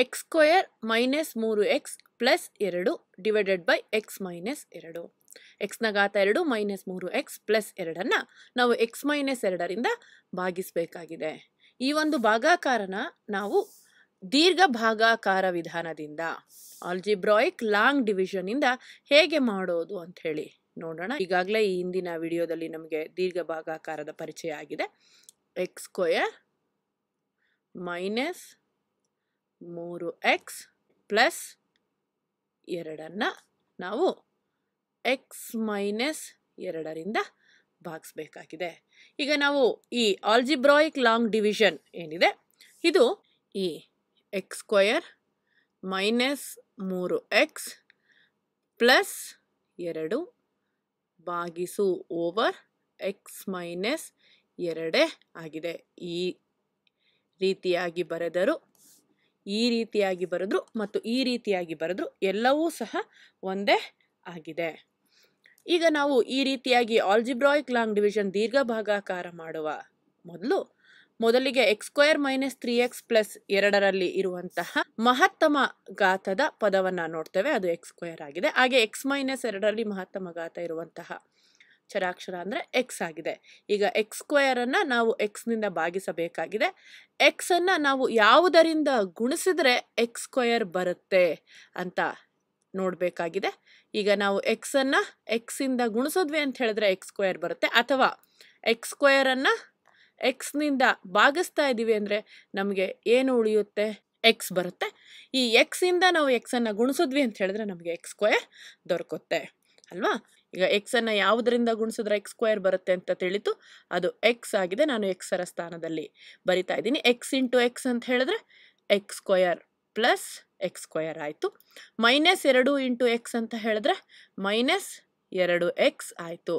X square minus ಮೂರು x plus ಎರಡು divided by x minus ಎರಡು ಎಕ್ಸ್ನ ಘಾತ ಎರಡು ಮೈನಸ್ ಮೂರು ಎಕ್ಸ್ ಪ್ಲಸ್ ಎರಡನ್ನು ನಾವು ಎಕ್ಸ್ ಮೈನಸ್ ಎರಡರಿಂದ ಭಾಗಿಸಬೇಕಾಗಿದೆ ಈ ಒಂದು ಭಾಗಾಕಾರನ ನಾವು ದೀರ್ಘ ಭಾಗಾಕಾರ ವಿಧಾನದಿಂದ ಆಲ್ಜಿಬ್ರಾಯಿಕ್ ಲಾಂಗ್ ಡಿವಿಷನಿಂದ ಹೇಗೆ ಮಾಡೋದು ಅಂತ ಹೇಳಿ ನೋಡೋಣ ಈಗಾಗಲೇ ಈ ಹಿಂದಿನ ವಿಡಿಯೋದಲ್ಲಿ ನಮಗೆ ದೀರ್ಘ ಭಾಗಾಕಾರದ ಪರಿಚಯ ಆಗಿದೆ ಎಕ್ಸ್ ಸ್ಕ್ವಯರ್ ಮೈನಸ್ ಮೂರು ಎಕ್ಸ್ ಪ್ಲಸ್ ಎರಡನ್ನು ನಾವು ಎಕ್ಸ್ ಮೈನಸ್ ಎರಡರಿಂದ ಭಾಗಿಸ್ಬೇಕಾಗಿದೆ ಈಗ ನಾವು ಈ ಆಲ್ಜಿಬ್ರಾಯಿಕ್ ಲಾಂಗ್ ಡಿವಿಷನ್ ಏನಿದೆ ಇದು ಈ ಎಕ್ಸ್ ಸ್ಕ್ವಯರ್ ಮೈನಸ್ ಮೂರು ಎಕ್ಸ್ ಪ್ಲಸ್ ಎರಡು ಭಾಗಿಸು ಓವರ್ ಎಕ್ಸ್ ಮೈನಸ್ ಎರಡೇ ಆಗಿದೆ ಈ ರೀತಿಯಾಗಿ ಬರೆದರೂ ಈ ರೀತಿಯಾಗಿ ಬರೆದ್ರು ಮತ್ತು ಈ ರೀತಿಯಾಗಿ ಬರೆದ್ರು ಎಲ್ಲವೂ ಸಹ ಒಂದೇ ಆಗಿದೆ ಈಗ ನಾವು ಈ ರೀತಿಯಾಗಿ ಆಲ್ಜಿಬ್ರಾಯಿಕ್ ಲಾಂಗ್ ಡಿವಿಷನ್ ದೀರ್ಘ ಭಾಗಾಕಾರ ಮಾಡುವ ಮೊದಲು ಮೊದಲಿಗೆ x square minus three x plus ಎರಡರಲ್ಲಿ ಇರುವಂತಹ ಮಹತ್ತಮ ಘಾತದ ಪದವನ್ನು ನೋಡ್ತೇವೆ ಅದು ಎಕ್ಸ್ ಸ್ಕ್ವೇರ್ ಆಗಿದೆ ಹಾಗೆ ಎಕ್ಸ್ ಮೈನಸ್ ಎರಡರಲ್ಲಿ ಮಹತ್ತಮ ಘಾತ ಇರುವಂತಹ ಚರಾಕ್ಷರ ಅಂದರೆ ಎಕ್ಸ್ ಆಗಿದೆ ಈಗ ಎಕ್ಸ್ ಸ್ಕ್ವಯರನ್ನು ನಾವು ಎಕ್ಸ್ನಿಂದ ಭಾಗಿಸಬೇಕಾಗಿದೆ ಎಕ್ಸನ್ನು ನಾವು ಯಾವುದರಿಂದ ಗುಣಿಸಿದರೆ ಎಕ್ಸ್ ಸ್ಕ್ವಯರ್ ಬರುತ್ತೆ ಅಂತ ನೋಡಬೇಕಾಗಿದೆ ಈಗ ನಾವು ಎಕ್ಸನ್ನು ಎಕ್ಸಿಂದ ಗುಣಿಸಿದ್ವಿ ಅಂತ ಹೇಳಿದ್ರೆ ಎಕ್ಸ್ ಸ್ಕ್ವಯರ್ ಬರುತ್ತೆ ಅಥವಾ ಎಕ್ಸ್ ಸ್ಕ್ವಯರನ್ನು ಎಕ್ಸ್ನಿಂದ ಭಾಗಿಸ್ತಾ ಇದ್ದೀವಿ ಅಂದರೆ ನಮಗೆ ಏನು ಉಳಿಯುತ್ತೆ ಎಕ್ಸ್ ಬರುತ್ತೆ ಈ ಎಕ್ಸಿಂದ ನಾವು ಎಕ್ಸನ್ನು ಗುಣಿಸಿದ್ವಿ ಅಂತ ಹೇಳಿದ್ರೆ ನಮಗೆ ಎಕ್ಸ್ ಸ್ಕ್ವಯರ್ ದೊರಕುತ್ತೆ ಅಲ್ವಾ ಈಗ ಎಕ್ಸನ್ನು ಯಾವುದರಿಂದ ಗುಣಿಸಿದ್ರೆ ಎಕ್ಸ್ ಸ್ಕ್ವೇರ್ ಬರುತ್ತೆ ಅಂತ ತಿಳಿತು ಅದು ಎಕ್ಸ್ ಆಗಿದೆ ನಾನು ಎಕ್ಸರ ಸ್ಥಾನದಲ್ಲಿ ಬರಿತಾ ಇದ್ದೀನಿ ಎಕ್ಸ್ ಇಂಟು ಎಕ್ಸ್ ಅಂತ ಹೇಳಿದ್ರೆ x square plus x square ಆಯಿತು ಮೈನಸ್ ಎರಡು ಇಂಟು ಎಕ್ಸ್ ಅಂತ ಹೇಳಿದ್ರೆ ಮೈನಸ್ ಎರಡು ಎಕ್ಸ್ ಆಯಿತು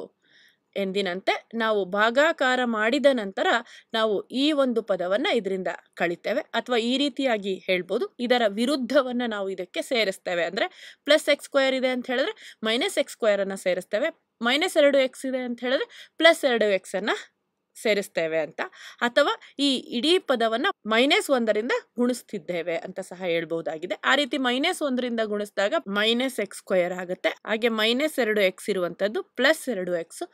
ಎಂದಿನಂತೆ ನಾವು ಭಾಗಾಕಾರ ಮಾಡಿದ ನಂತರ ನಾವು ಈ ಒಂದು ಪದವನ್ನು ಇದರಿಂದ ಕಳಿತೇವೆ ಅಥವಾ ಈ ರೀತಿಯಾಗಿ ಹೇಳ್ಬೋದು ಇದರ ವಿರುದ್ಧವನ್ನು ನಾವು ಇದಕ್ಕೆ ಸೇರಿಸ್ತೇವೆ ಅಂದರೆ ಪ್ಲಸ್ ಎಕ್ಸ್ ಸ್ಕ್ವೇರ್ ಇದೆ ಅಂತ ಹೇಳಿದ್ರೆ ಮೈನಸ್ ಎಕ್ಸ್ ಸ್ಕ್ವೇರನ್ನು ಸೇರಿಸ್ತೇವೆ ಮೈನಸ್ ಎರಡು ಎಕ್ಸ್ ಇದೆ ಅಂತ ಹೇಳಿದ್ರೆ ಪ್ಲಸ್ ಎರಡು ಎಕ್ಸನ್ನು ಸೇರಿಸ್ತೇವೆ ಅಂತ ಅಥವಾ ಈ ಇಡೀ ಪದವನ್ನು ಮೈನಸ್ ಒಂದರಿಂದ ಗುಣಿಸ್ತಿದ್ದೇವೆ ಅಂತ ಸಹ ಹೇಳ್ಬಹುದಾಗಿದೆ ಆ ರೀತಿ ಮೈನಸ್ ಒಂದರಿಂದ ಗುಣಿಸಿದಾಗ ಮೈನಸ್ ಎಕ್ಸ್ ಸ್ಕ್ವಯರ್ ಆಗುತ್ತೆ ಹಾಗೆ ಮೈನಸ್ ಎರಡು ಎಕ್ಸ್ ಇರುವಂಥದ್ದು ಪ್ಲಸ್ ಎರಡು ಎಕ್ಸ್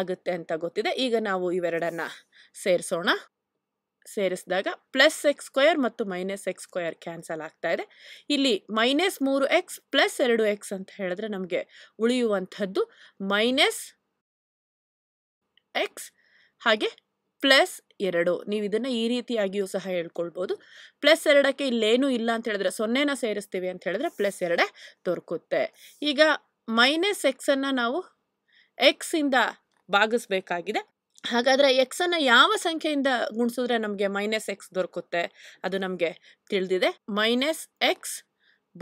ಆಗುತ್ತೆ ಅಂತ ಗೊತ್ತಿದೆ ಈಗ ನಾವು ಇವೆರಡನ್ನ ಸೇರಿಸೋಣ ಸೇರಿಸಿದಾಗ ಪ್ಲಸ್ ಎಕ್ಸ್ ಸ್ಕ್ವಯರ್ ಮತ್ತು ಮೈನಸ್ ಎಕ್ಸ್ ಸ್ಕ್ವಯರ್ ಕ್ಯಾನ್ಸಲ್ ಆಗ್ತಾ ಇದೆ ಇಲ್ಲಿ ಮೈನಸ್ ಮೂರು ಎಕ್ಸ್ ಪ್ಲಸ್ ಎರಡು ಎಕ್ಸ್ ಅಂತ ಹೇಳಿದ್ರೆ ನಮಗೆ ಉಳಿಯುವಂಥದ್ದು ಮೈನಸ್ ಎಕ್ಸ್ ಹಾಗೆ ಪ್ಲಸ್ ಎರಡು ನೀವು ಇದನ್ನು ಈ ರೀತಿಯಾಗಿಯೂ ಸಹ ಹೇಳ್ಕೊಳ್ಬೋದು ಪ್ಲಸ್ ಎರಡಕ್ಕೆ ಇಲ್ಲೇನೂ ಇಲ್ಲ ಅಂತ ಹೇಳಿದ್ರೆ ಸೊನ್ನೆನ ಸೇರಿಸ್ತೀವಿ ಅಂತ ಹೇಳಿದ್ರೆ ಪ್ಲಸ್ ಎರಡೇ ದೊರಕುತ್ತೆ ಈಗ ಮೈನಸ್ ಎಕ್ಸನ್ನು ನಾವು ಎಕ್ಸಿಂದ ಭಾಗಿಸ್ಬೇಕಾಗಿದೆ ಹಾಗಾದರೆ ಎಕ್ಸನ್ನು ಯಾವ ಸಂಖ್ಯೆಯಿಂದ ಗುಣಿಸಿದ್ರೆ ನಮಗೆ ಮೈನಸ್ ಎಕ್ಸ್ ದೊರಕುತ್ತೆ ಅದು ನಮಗೆ ತಿಳಿದಿದೆ ಮೈನಸ್ ಎಕ್ಸ್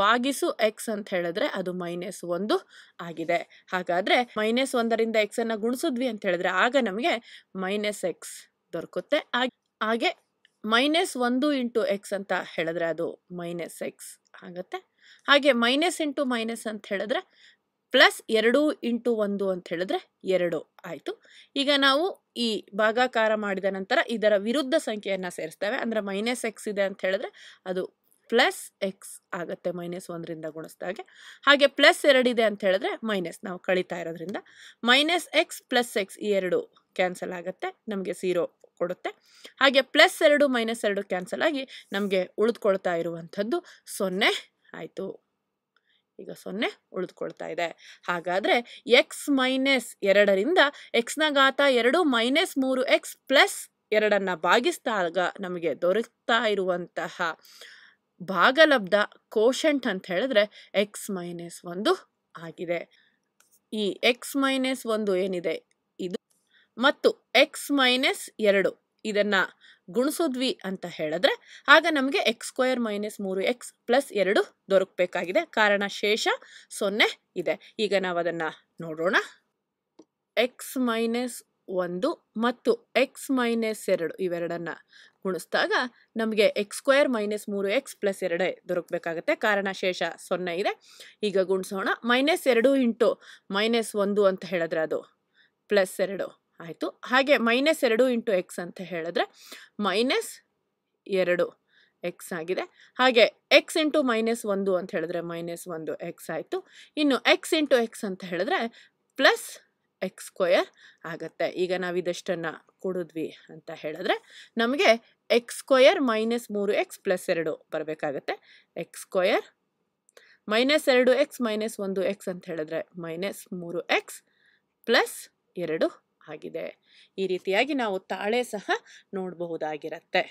ಬಾಗಿಸು ಎಕ್ಸ್ ಅಂತ ಹೇಳಿದ್ರೆ ಅದು ಮೈನಸ್ ಒಂದು ಆಗಿದೆ ಹಾಗಾದರೆ ಮೈನಸ್ ಒಂದರಿಂದ ಎಕ್ಸನ್ನು ಗುಣಿಸಿದ್ವಿ ಅಂತ ಹೇಳಿದ್ರೆ ಆಗ ನಮಗೆ ಮೈನಸ್ ಎಕ್ಸ್ ದೊರಕುತ್ತೆ ಹಾಗೆ ಮೈನಸ್ ಒಂದು ಇಂಟು ಎಕ್ಸ್ ಅಂತ ಹೇಳಿದ್ರೆ ಅದು ಮೈನಸ್ ಎಕ್ಸ್ ಆಗುತ್ತೆ ಹಾಗೆ ಮೈನಸ್ ಇಂಟು ಮೈನಸ್ ಅಂತ ಹೇಳಿದ್ರೆ ಪ್ಲಸ್ ಎರಡು ಇಂಟು ಒಂದು ಅಂತ ಹೇಳಿದ್ರೆ ಎರಡು ಆಯಿತು ಈಗ ನಾವು ಈ ಭಾಗಾಕಾರ ಮಾಡಿದ ನಂತರ ಇದರ ವಿರುದ್ಧ ಸಂಖ್ಯೆಯನ್ನು ಸೇರಿಸ್ತೇವೆ ಅಂದರೆ ಮೈನಸ್ ಎಕ್ಸ್ ಇದೆ ಅಂತ ಹೇಳಿದ್ರೆ ಅದು ಪ್ಲಸ್ ಎಕ್ಸ್ ಆಗುತ್ತೆ ಮೈನಸ್ ಒಂದರಿಂದ ಗುಣಿಸಿದಾಗೆ ಹಾಗೆ ಪ್ಲಸ್ ಎರಡಿದೆ ಅಂತ ಹೇಳಿದ್ರೆ ಮೈನಸ್ ನಾವು ಕಳೀತಾ ಇರೋದ್ರಿಂದ ಮೈನಸ್ ಎಕ್ಸ್ ಪ್ಲಸ್ ಎಕ್ಸ್ ಈ ಎರಡು ಕ್ಯಾನ್ಸಲ್ ಆಗುತ್ತೆ ನಮಗೆ ಸೀರೋ ಕೊಡುತ್ತೆ ಹಾಗೆ ಪ್ಲಸ್ ಎರಡು ಮೈನಸ್ ಎರಡು ಕ್ಯಾನ್ಸಲ್ ಆಗಿ ನಮಗೆ ಉಳಿದುಕೊಳ್ತಾ ಇರುವಂಥದ್ದು ಸೊನ್ನೆ ಆಯಿತು ಈಗ ಸೊನ್ನೆ ಉಳಿದುಕೊಳ್ತಾ ಇದೆ ಹಾಗಾದರೆ ಎಕ್ಸ್ ಮೈನಸ್ ಎರಡರಿಂದ ಎಕ್ಸ್ನ ಘಾತ ಎರಡು ಮೈನಸ್ ಮೂರು ಎಕ್ಸ್ ಪ್ಲಸ್ ಎರಡನ್ನು ಭಾಗಿಸಿದಾಗ ನಮಗೆ ದೊರಕ್ತಾ ಇರುವಂತಹ ಭಾಗಲಬ್ಧ ಕೋಶಂಟ್ ಅಂತ ಹೇಳಿದ್ರೆ ಎಕ್ಸ್ ಮೈನಸ್ ಒಂದು ಆಗಿದೆ ಈ ಎಕ್ಸ್ ಮೈನಸ್ ಒಂದು ಏನಿದೆ ಇದು ಮತ್ತು ಎಕ್ಸ್ ಮೈನಸ್ ಎರಡು ಇದನ್ನ ಗುಣಿಸಿದ್ವಿ ಅಂತ ಹೇಳಿದ್ರೆ ಆಗ ನಮಗೆ ಎಕ್ಸ್ ಸ್ಕ್ವೇರ್ ಮೈನಸ್ ಮೂರು ಎಕ್ಸ್ ಪ್ಲಸ್ ಎರಡು ದೊರಕಬೇಕಾಗಿದೆ ಕಾರಣ ಶೇಷ ಸೊನ್ನೆ ಇದೆ ಈಗ ನಾವು ಅದನ್ನು ನೋಡೋಣ ಎಕ್ಸ್ ಮೈನಸ್ ಒಂದು ಮತ್ತು ಎಕ್ಸ್ ಮೈನಸ್ ಎರಡು ಇವೆರಡನ್ನ ಗುಣಿಸಿದಾಗ ನಮಗೆ ಎಕ್ಸ್ ಸ್ಕ್ವೇರ್ ಮೈನಸ್ ಮೂರು ಎಕ್ಸ್ ಪ್ಲಸ್ ಎರಡೇ ದೊರಕಬೇಕಾಗತ್ತೆ ಕಾರಣ ಶೇಷ ಸೊನ್ನೆ ಇದೆ ಈಗ ಗುಣಿಸೋಣ ಮೈನಸ್ ಎರಡು ಇಂಟು ಮೈನಸ್ ಒಂದು ಅಂತ ಹೇಳಿದ್ರೆ ಅದು ಪ್ಲಸ್ ಎರಡು ಆಯಿತು ಹಾಗೆ ಮೈನಸ್ ಎರಡು ಇಂಟು ಎಕ್ಸ್ ಅಂತ ಹೇಳಿದ್ರೆ ಮೈನಸ್ ಎರಡು ಎಕ್ಸ್ ಆಗಿದೆ ಹಾಗೆ ಎಕ್ಸ್ ಇಂಟು ಮೈನಸ್ ಒಂದು ಅಂತ ಹೇಳಿದ್ರೆ ಮೈನಸ್ ಒಂದು ಎಕ್ಸ್ ಆಯಿತು ಇನ್ನು ಎಕ್ಸ್ ಇಂಟು ಎಕ್ಸ್ ಅಂತ ಹೇಳಿದ್ರೆ ಪ್ಲಸ್ ಎಕ್ಸ್ ಸ್ಕ್ವಯರ್ ಆಗುತ್ತೆ ಈಗ ನಾವು ಇದಷ್ಟನ್ನು ಕೊಡಿದ್ವಿ ಅಂತ ಹೇಳಿದ್ರೆ ನಮಗೆ ಎಕ್ಸ್ ಸ್ಕ್ವಯರ್ ಮೈನಸ್ ಮೂರು ಎಕ್ಸ್ ಪ್ಲಸ್ ಎರಡು ಬರಬೇಕಾಗತ್ತೆ ಎಕ್ಸ್ ಸ್ಕ್ವಯರ್ ಮೈನಸ್ ಎರಡು ಎಕ್ಸ್ ಮೈನಸ್ ಒಂದು ಎಕ್ಸ್ ಅಂತ ಹೇಳಿದ್ರೆ ಮೈನಸ್ ಮೂರು ಎಕ್ಸ್ ಪ್ಲಸ್ ಎರಡು ಆಗಿದೆ ಈ ರೀತಿಯಾಗಿ ನಾವು ತಾಳೆ ಸಹ ನೋಡಬಹುದಾಗಿರತ್ತೆ